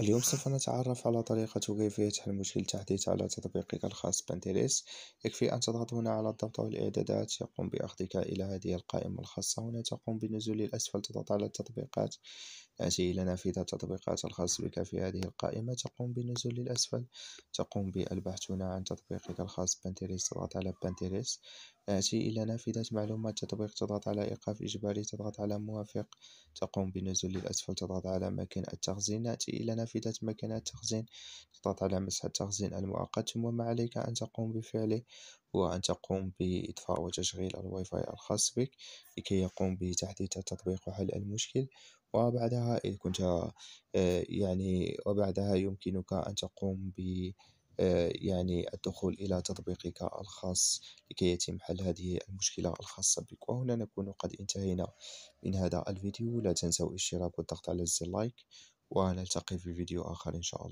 اليوم سوف نتعرف على طريقة كيفية حل مشكل تحديث على تطبيقك الخاص بانتريس يكفي أن تضغط هنا على الضغط أو الإعدادات يقوم بأخذك إلى هذه القائمة الخاصة هنا تقوم بالنزول للأسفل تضغط على التطبيقات أتي إلى نافذة التطبيقات الخاص بك في هذه القائمة تقوم بالنزول للأسفل تقوم بالبحث هنا عن تطبيقك الخاص بانتريس تضغط على بانتريس أتي إلى نافذة معلومات تطبيق تضغط على إيقاف إجباري تضغط على موافق تقوم بالنزول للأسفل تضغط على مكان التخزين نأتي إلى نافذة مكان التخزين تضغط على مسح التخزين المؤقت ثم ما عليك أن تقوم بفعله هو أن تقوم بإطفاء وتشغيل الواي فاي الخاص بك لكي يقوم بتحديث التطبيق وحل المشكل وبعدها إذا كنت آه، يعني وبعدها يمكنك أن تقوم ب آه، يعني الدخول إلى تطبيقك الخاص لكي يتم حل هذه المشكلة الخاصة بك وهنا نكون قد انتهينا من هذا الفيديو لا تنسوا الاشتراك والضغط على زر لايك ونلتقي في فيديو آخر إن شاء الله